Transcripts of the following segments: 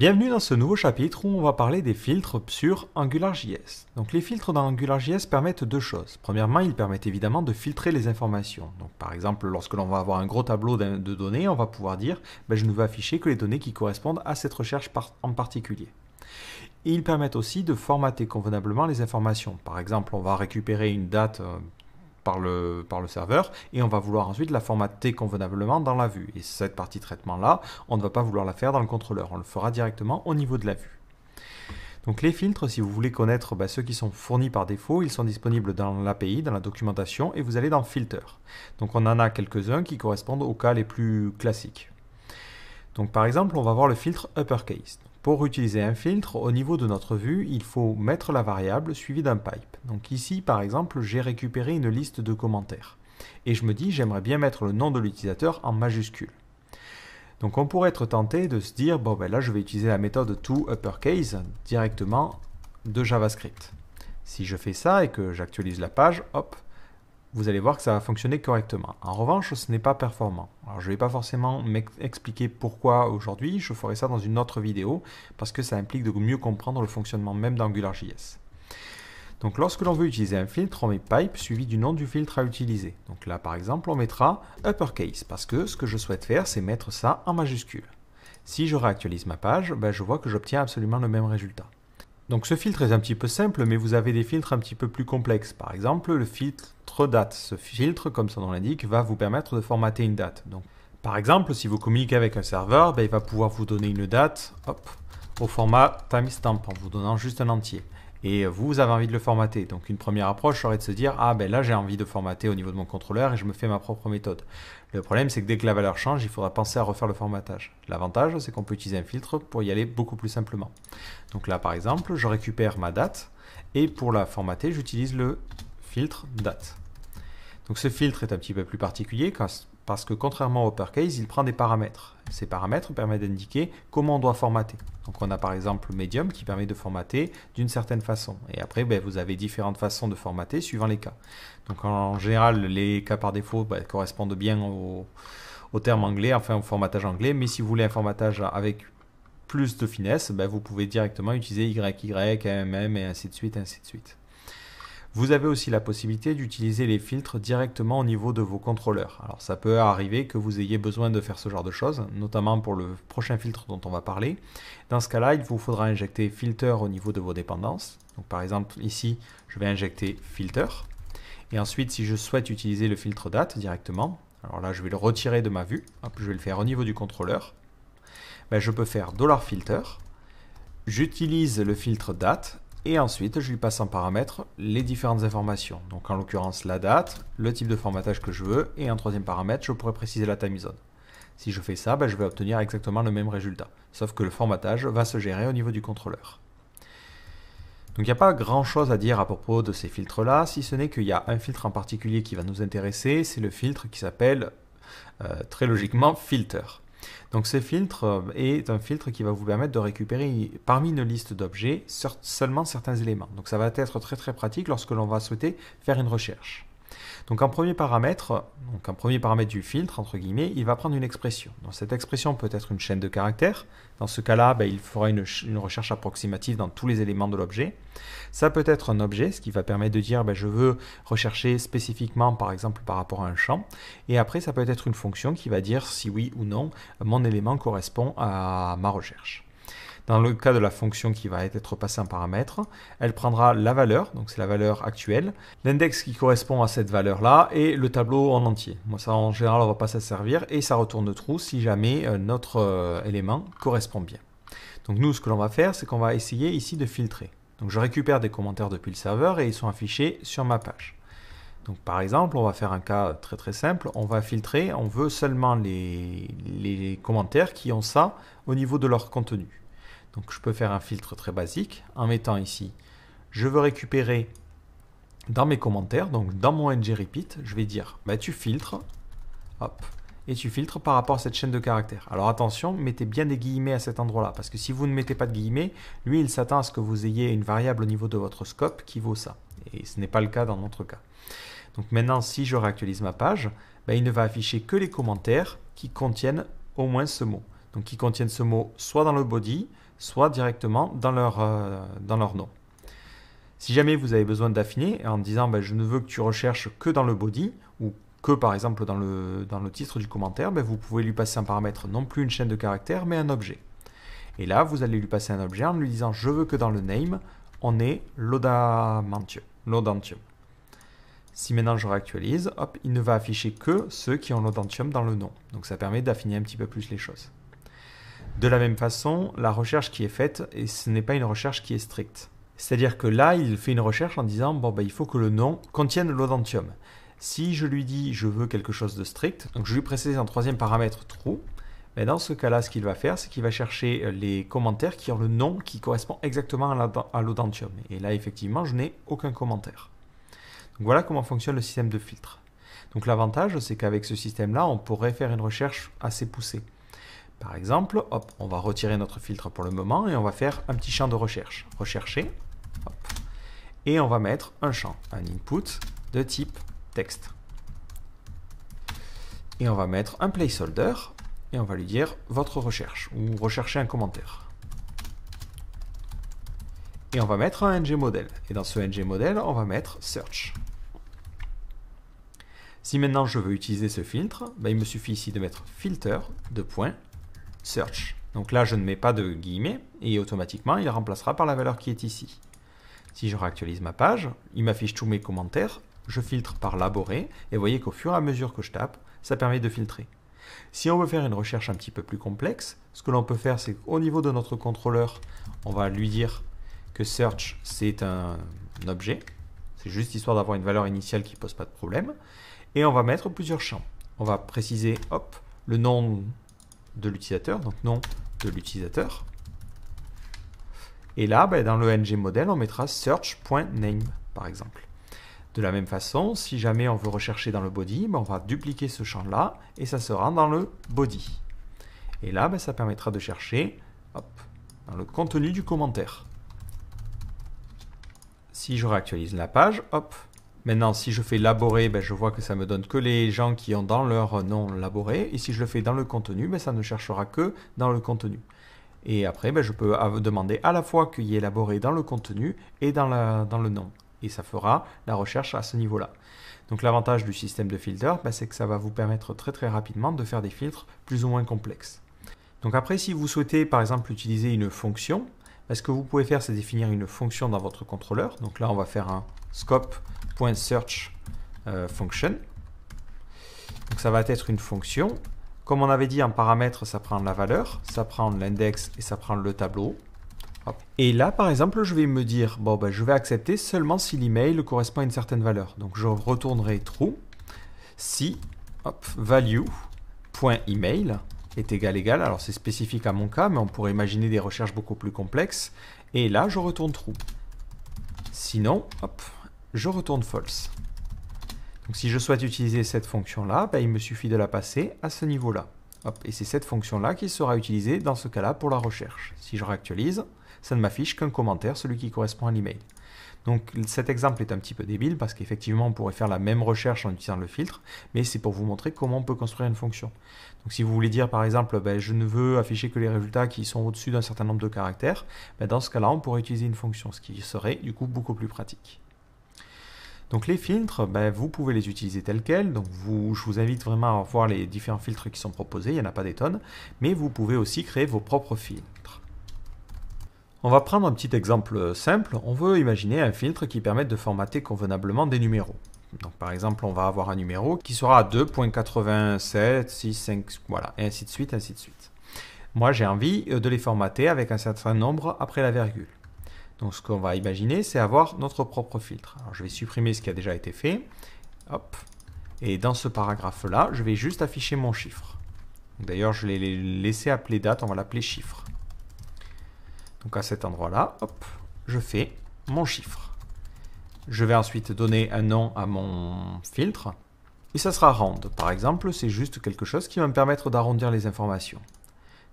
Bienvenue dans ce nouveau chapitre où on va parler des filtres sur AngularJS. Donc les filtres dans AngularJS permettent deux choses. Premièrement, ils permettent évidemment de filtrer les informations. Donc par exemple, lorsque l'on va avoir un gros tableau de données, on va pouvoir dire ben, je ne veux afficher que les données qui correspondent à cette recherche en particulier. Et ils permettent aussi de formater convenablement les informations. Par exemple, on va récupérer une date euh, par le, par le serveur et on va vouloir ensuite la formater convenablement dans la vue. Et cette partie traitement-là, on ne va pas vouloir la faire dans le contrôleur, on le fera directement au niveau de la vue. Donc les filtres, si vous voulez connaître bah, ceux qui sont fournis par défaut, ils sont disponibles dans l'API, dans la documentation, et vous allez dans Filter. Donc on en a quelques-uns qui correspondent aux cas les plus classiques. Donc par exemple, on va voir le filtre uppercase. Pour utiliser un filtre, au niveau de notre vue, il faut mettre la variable suivie d'un pipe. Donc ici, par exemple, j'ai récupéré une liste de commentaires. Et je me dis, j'aimerais bien mettre le nom de l'utilisateur en majuscule. Donc on pourrait être tenté de se dire, bon ben là je vais utiliser la méthode toUpperCase directement de JavaScript. Si je fais ça et que j'actualise la page, hop, vous allez voir que ça va fonctionner correctement. En revanche, ce n'est pas performant. Alors, je ne vais pas forcément m'expliquer pourquoi aujourd'hui, je ferai ça dans une autre vidéo, parce que ça implique de mieux comprendre le fonctionnement même d'AngularJS. Donc lorsque l'on veut utiliser un filtre, on met pipe suivi du nom du filtre à utiliser. Donc là par exemple, on mettra uppercase, parce que ce que je souhaite faire, c'est mettre ça en majuscule. Si je réactualise ma page, ben, je vois que j'obtiens absolument le même résultat. Donc ce filtre est un petit peu simple, mais vous avez des filtres un petit peu plus complexes. Par exemple, le filtre date. Ce filtre, comme son nom l'indique, va vous permettre de formater une date. Donc, par exemple, si vous communiquez avec un serveur, ben, il va pouvoir vous donner une date au format timestamp en vous donnant juste un entier et vous avez envie de le formater. Donc une première approche serait de se dire ah ben là j'ai envie de formater au niveau de mon contrôleur et je me fais ma propre méthode. Le problème c'est que dès que la valeur change, il faudra penser à refaire le formatage. L'avantage c'est qu'on peut utiliser un filtre pour y aller beaucoup plus simplement. Donc là par exemple, je récupère ma date et pour la formater, j'utilise le filtre date. Donc ce filtre est un petit peu plus particulier parce que contrairement au case, il prend des paramètres. Ces paramètres permettent d'indiquer comment on doit formater. Donc on a par exemple Medium qui permet de formater d'une certaine façon. Et après, ben, vous avez différentes façons de formater suivant les cas. Donc en général, les cas par défaut ben, correspondent bien au, terme anglais, enfin au formatage anglais. Mais si vous voulez un formatage avec plus de finesse, ben, vous pouvez directement utiliser YY, MM et ainsi de suite, ainsi de suite. Vous avez aussi la possibilité d'utiliser les filtres directement au niveau de vos contrôleurs. Alors ça peut arriver que vous ayez besoin de faire ce genre de choses, notamment pour le prochain filtre dont on va parler. Dans ce cas-là, il vous faudra injecter filter au niveau de vos dépendances. Donc par exemple ici, je vais injecter filter. Et ensuite, si je souhaite utiliser le filtre date directement, alors là, je vais le retirer de ma vue. je vais le faire au niveau du contrôleur. Ben, je peux faire $filter. J'utilise le filtre date et ensuite, je lui passe en paramètre les différentes informations. Donc en l'occurrence la date, le type de formatage que je veux, et un troisième paramètre, je pourrais préciser la timezone Si je fais ça, ben, je vais obtenir exactement le même résultat. Sauf que le formatage va se gérer au niveau du contrôleur. Donc il n'y a pas grand chose à dire à propos de ces filtres là, si ce n'est qu'il y a un filtre en particulier qui va nous intéresser, c'est le filtre qui s'appelle euh, très logiquement filter. Donc ce filtre euh, est un filtre qui va vous permettre de récupérer parmi une liste d'objets seulement certains éléments. Donc ça va être très très pratique lorsque l'on va souhaiter faire une recherche. Donc un premier paramètre, un premier paramètre du filtre, entre guillemets, il va prendre une expression. Dans cette expression peut être une chaîne de caractères. Dans ce cas-là, ben, il fera une, recherche approximative dans tous les éléments de l'objet. Ça peut être un objet, ce qui va permettre de dire ben, je veux rechercher spécifiquement, par exemple, par rapport à un champ. Et après, ça peut être une fonction qui va dire si oui ou non mon élément correspond à ma recherche. Dans le cas de la fonction qui va être passée en paramètre, elle prendra la valeur, donc c'est la valeur actuelle, l'index qui correspond à cette valeur-là et le tableau en entier. Moi, ça, en général, on ne va pas s'en servir et ça retourne trou si jamais euh, notre euh, élément correspond bien. Donc nous, ce que l'on va faire, c'est qu'on va essayer ici de filtrer. Donc je récupère des commentaires depuis le serveur et ils sont affichés sur ma page. Donc par exemple, on va faire un cas très très simple, on va filtrer, on veut seulement les commentaires qui ont ça au niveau de leur contenu. Donc je peux faire un filtre très basique en mettant ici, je veux récupérer dans mes commentaires, donc dans mon ng repeat, je vais dire, bah, tu filtres, hop, et tu filtres par rapport à cette chaîne de caractères. Alors attention, mettez bien des guillemets à cet endroit-là, parce que si vous ne mettez pas de guillemets, lui, il s'attend à ce que vous ayez une variable au niveau de votre scope qui vaut ça. Et ce n'est pas le cas dans notre cas. Donc maintenant, si je réactualise ma page, bah, il ne va afficher que les commentaires qui contiennent au moins ce mot. Donc qui contiennent ce mot soit dans le body, soit directement euh, dans leur, nom. Si jamais vous avez besoin d'affiner en disant ben, je ne veux que tu recherches que dans le body ou que par exemple dans le, titre du commentaire, ben, vous pouvez lui passer un paramètre non plus une chaîne de caractères mais un objet. Et là, vous allez lui passer un objet en lui disant je veux que dans le name, on ait l'audantium. Si maintenant je réactualise, hop, il ne va afficher que ceux qui ont l'audantium dans le nom. Donc ça permet d'affiner un petit peu plus les choses. De la même façon, la recherche qui est faite, et ce n'est pas une recherche qui est stricte. C'est-à-dire que là, il fait une recherche en disant, bon, ben, il faut que le nom contienne l'odentium. Si je lui dis, je veux quelque chose de strict, donc je lui précise un troisième paramètre true, ben, mais dans ce cas-là, ce qu'il va faire, c'est qu'il va chercher euh, les commentaires qui ont le nom qui correspond exactement à l'odentium. Et là, effectivement, je n'ai aucun commentaire. Donc voilà comment fonctionne le système de filtre. Donc l'avantage, c'est qu'avec ce système-là, on pourrait faire une recherche assez poussée. Par exemple, hop, on va retirer notre filtre pour le moment et on va faire un petit champ de recherche. Rechercher. Et on va mettre un champ, un input de type texte. Et on va mettre un placeholder et on va lui dire votre recherche ou rechercher un commentaire. Et on va mettre un ng model. Et dans ce ng model, on va mettre search. Si maintenant je veux utiliser ce filtre, ben, il me suffit ici de mettre filter, de points, search. Donc là, je ne mets pas de guillemets et automatiquement, il remplacera par la valeur qui est ici. Si je réactualise ma page, il m'affiche tous mes commentaires, je filtre par laboré et vous voyez qu'au fur et à mesure que je tape, ça permet de filtrer. Si on veut faire une recherche un petit peu plus complexe, ce que l'on peut faire, c'est qu'au niveau de notre contrôleur, on va lui dire que search, c'est un objet. C'est juste histoire d'avoir une valeur initiale qui ne pose pas de problème. Et on va mettre plusieurs champs. On va préciser, hop, le nom de l'utilisateur, donc nom de l'utilisateur. Et là, ben, dans le ng model, on mettra search.name, par exemple. De la même façon, si jamais on veut rechercher dans le body, ben, on va dupliquer ce champ-là et ça sera dans le body. Et là, ben, ça permettra de chercher dans le contenu du commentaire. Si je réactualise la page, hop, Maintenant, si je fais laborer, ben, je vois que ça me donne que les gens qui ont dans leur nom laboré. Et si je le fais dans le contenu, ben, ça ne cherchera que dans le contenu. Et après, ben, je peux demander à la fois qu'il y ait laboré dans le contenu et dans, dans, le nom. Et ça fera la recherche à ce niveau-là. Donc l'avantage du système de filtre, ben, c'est que ça va vous permettre très très rapidement de faire des filtres plus ou moins complexes. Donc après, si vous souhaitez par exemple utiliser une fonction, ben, ce que vous pouvez faire, c'est définir une fonction dans votre contrôleur. Donc là, on va faire un scope.search euh, function. Donc ça va être une fonction. Comme on avait dit, en paramètre, ça prend la valeur, ça prend l'index et ça prend le tableau. Et là, par exemple, je vais me dire, bon, ben, je vais accepter seulement si l'email correspond à une certaine valeur. Donc je retournerai true si value.email est égal égal. Alors c'est spécifique à mon cas, mais on pourrait imaginer des recherches beaucoup plus complexes. Et là, je retourne true. Sinon, hop, je retourne false. Donc si je souhaite utiliser cette fonction-là, ben, il me suffit de la passer à ce niveau-là. Et c'est cette fonction-là qui sera utilisée dans ce cas-là pour la recherche. Si je réactualise, ça ne m'affiche qu'un commentaire, celui qui correspond à l'email. Donc cet exemple est un petit peu débile parce qu'effectivement on pourrait faire la même recherche en utilisant le filtre, mais c'est pour vous montrer comment on peut construire une fonction. Donc si vous voulez dire par exemple ben, je ne veux afficher que les résultats qui sont au-dessus d'un certain nombre de caractères, ben, dans ce cas-là on pourrait utiliser une fonction, ce qui serait du coup beaucoup plus pratique. Donc les filtres, ben, vous pouvez les utiliser tels quels. Donc vous, je vous invite vraiment à voir les différents filtres qui sont proposés, il n'y en a pas des tonnes. Mais vous pouvez aussi créer vos propres filtres. On va prendre un petit exemple simple. On veut imaginer un filtre qui permette de formater convenablement des numéros. Donc par exemple, on va avoir un numéro qui sera 2.8765... voilà, et ainsi de suite, ainsi de suite. Moi, j'ai envie euh, de les formater avec un certain nombre après la virgule. Donc ce qu'on va imaginer, c'est avoir notre propre filtre. je vais supprimer ce qui a déjà été fait. Hop. Et dans ce paragraphe-là, je vais juste afficher mon chiffre. D'ailleurs, je l'ai laissé appeler date, on va l'appeler chiffre. Donc à cet endroit-là, hop, je fais mon chiffre. Je vais ensuite donner un nom à mon filtre. Et ça sera round. Par exemple, c'est juste quelque chose qui va me permettre d'arrondir les informations.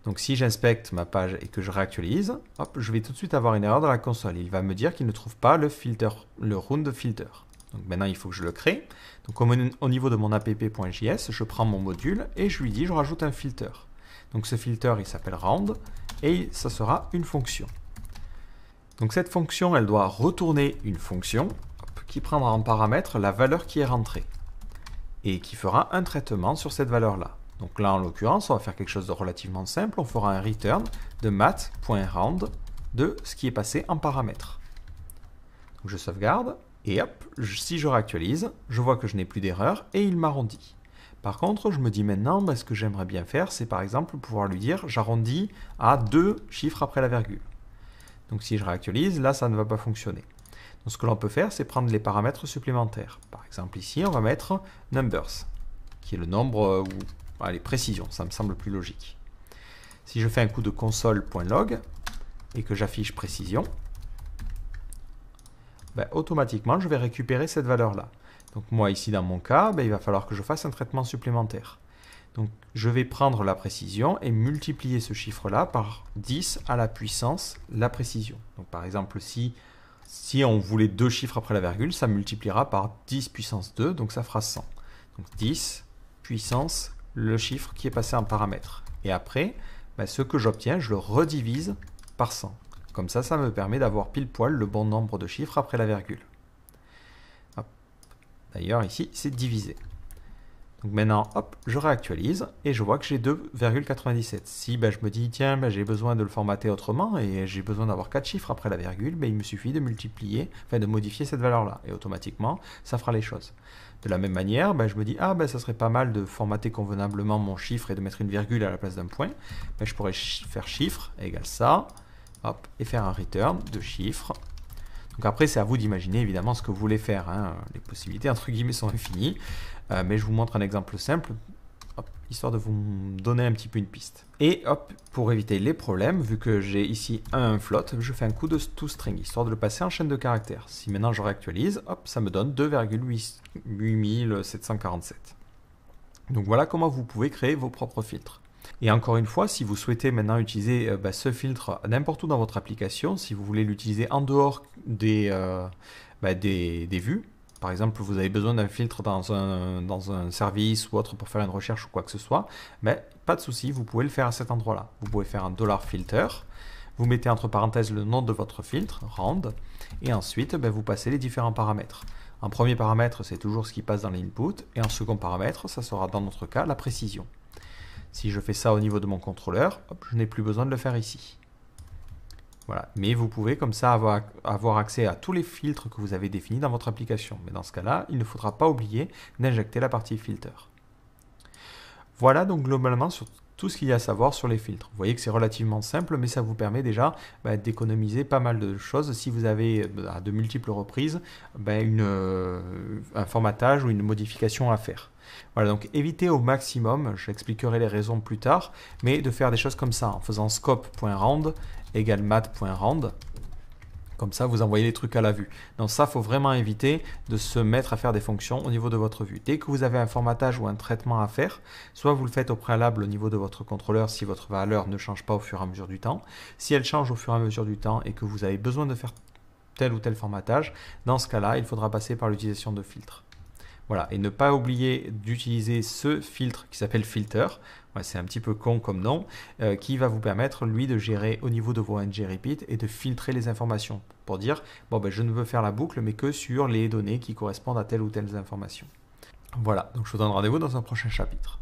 Donc si j'inspecte ma page et que je réactualise, hop, je vais tout de suite avoir une erreur dans la console. Il va me dire qu'il ne trouve pas le, filter, le round filter. Donc maintenant, il faut que je le crée. Donc au, niveau de mon app.js, je prends mon module et je lui dis, je rajoute un filter. Donc ce filter, il s'appelle round et ça sera une fonction. Donc cette fonction, elle doit retourner une fonction qui prendra en paramètre la valeur qui est rentrée et qui fera un traitement sur cette valeur-là. Donc là, en l'occurrence, on va faire quelque chose de relativement simple. On fera un return de mat.round de ce qui est passé en paramètre. je sauvegarde et hop, si je réactualise, je vois que je n'ai plus d'erreur et il m'arrondit. Par contre, je me dis maintenant, bah, ce que j'aimerais bien faire, c'est par exemple pouvoir lui dire j'arrondis à deux chiffres après la virgule. Donc si je réactualise, là, ça ne va pas fonctionner. Donc ce que l'on peut faire, c'est prendre les paramètres supplémentaires. Par exemple, ici, on va mettre numbers, qui est le nombre euh, Allez, précision, ça me semble plus logique. Si je fais un coup de console.log et que j'affiche précision, ben, automatiquement, je vais récupérer cette valeur-là. Donc moi, ici, dans mon cas, ben, il va falloir que je fasse un traitement supplémentaire. Donc je vais prendre la précision et multiplier ce chiffre-là par 10 à la puissance la précision. Donc par exemple, si, si on voulait deux chiffres après la virgule, ça multipliera par 10 puissance 2, donc ça fera 100. Donc 10 puissance le chiffre qui est passé en paramètre. Et après, ben, ce que j'obtiens, je le redivise par 100. Comme ça, ça me permet d'avoir pile poil le bon nombre de chiffres après la virgule. D'ailleurs, ici, c'est divisé. Donc maintenant, hop, je réactualise et je vois que j'ai 2,97. Si ben, je me dis, tiens, ben, j'ai besoin de le formater autrement et j'ai besoin d'avoir 4 chiffres après la virgule, ben, il me suffit de multiplier, enfin de modifier cette valeur-là. Et automatiquement, ça fera les choses. De la même manière, ben, je me dis, ah ben ça serait pas mal de formater convenablement mon chiffre et de mettre une virgule à la place d'un point. je pourrais faire chiffre égale ça, hop, et faire un return de chiffre donc après, c'est à vous d'imaginer évidemment ce que vous voulez faire. Hein. Les possibilités, entre guillemets, sont infinies. Euh, mais je vous montre un exemple simple, histoire de vous donner un petit peu une piste. Et hop, pour éviter les problèmes, vu que j'ai ici un float, je fais un coup de toString, histoire de le passer en chaîne de caractères. Si maintenant je réactualise, hop, ça me donne 2,8747. Donc voilà comment vous pouvez créer vos propres filtres. Et encore une fois, si vous souhaitez maintenant utiliser euh, bah, ce filtre n'importe où dans votre application, si vous voulez l'utiliser en dehors des, euh, bah, vues, par exemple, vous avez besoin d'un filtre dans un, service ou autre pour faire une recherche ou quoi que ce soit, mais pas de souci, vous pouvez le faire à cet endroit-là. Vous pouvez faire un dollar $filter, vous mettez entre parenthèses le nom de votre filtre, rand, et ensuite bah, vous passez les différents paramètres. Un premier paramètre, c'est toujours ce qui passe dans l'input, et en second paramètre, ça sera dans notre cas la précision. Si je fais ça au niveau de mon contrôleur, je n'ai plus besoin de le faire ici. Voilà. Mais vous pouvez comme ça avoir, avoir, accès à tous les filtres que vous avez définis dans votre application. Mais dans ce cas-là, il ne faudra pas oublier d'injecter la partie filter. Voilà donc globalement sur tout ce qu'il y a à savoir sur les filtres. Vous voyez que c'est relativement simple, mais ça vous permet déjà bah, d'économiser pas mal de choses si vous avez bah, à de multiples reprises bah, euh, un formatage ou une modification à faire. Voilà, donc évitez au maximum, j'expliquerai les raisons plus tard, mais de faire des choses comme ça, en faisant scope.round égale mat.rand, comme ça, vous envoyez les trucs à la vue. Donc ça, faut vraiment éviter de se mettre à faire des fonctions au niveau de votre vue. Dès que vous avez un formatage ou un traitement à faire, soit vous le faites au préalable au niveau de votre contrôleur si votre valeur ne change pas au fur et à mesure du temps. Si elle change au fur et à mesure du temps et que vous avez besoin de faire tel ou tel formatage, dans ce cas-là, il faudra passer par l'utilisation de filtres. Voilà, et ne pas oublier d'utiliser ce filtre qui s'appelle filter. c'est un petit peu con comme nom, euh, qui va vous permettre, lui, de gérer au niveau de vos ng repeat et de filtrer les informations pour dire, bon, ben, je ne veux faire la boucle, mais que sur les données qui correspondent à telle ou telle information. Voilà, donc je vous donne rendez-vous dans un prochain chapitre.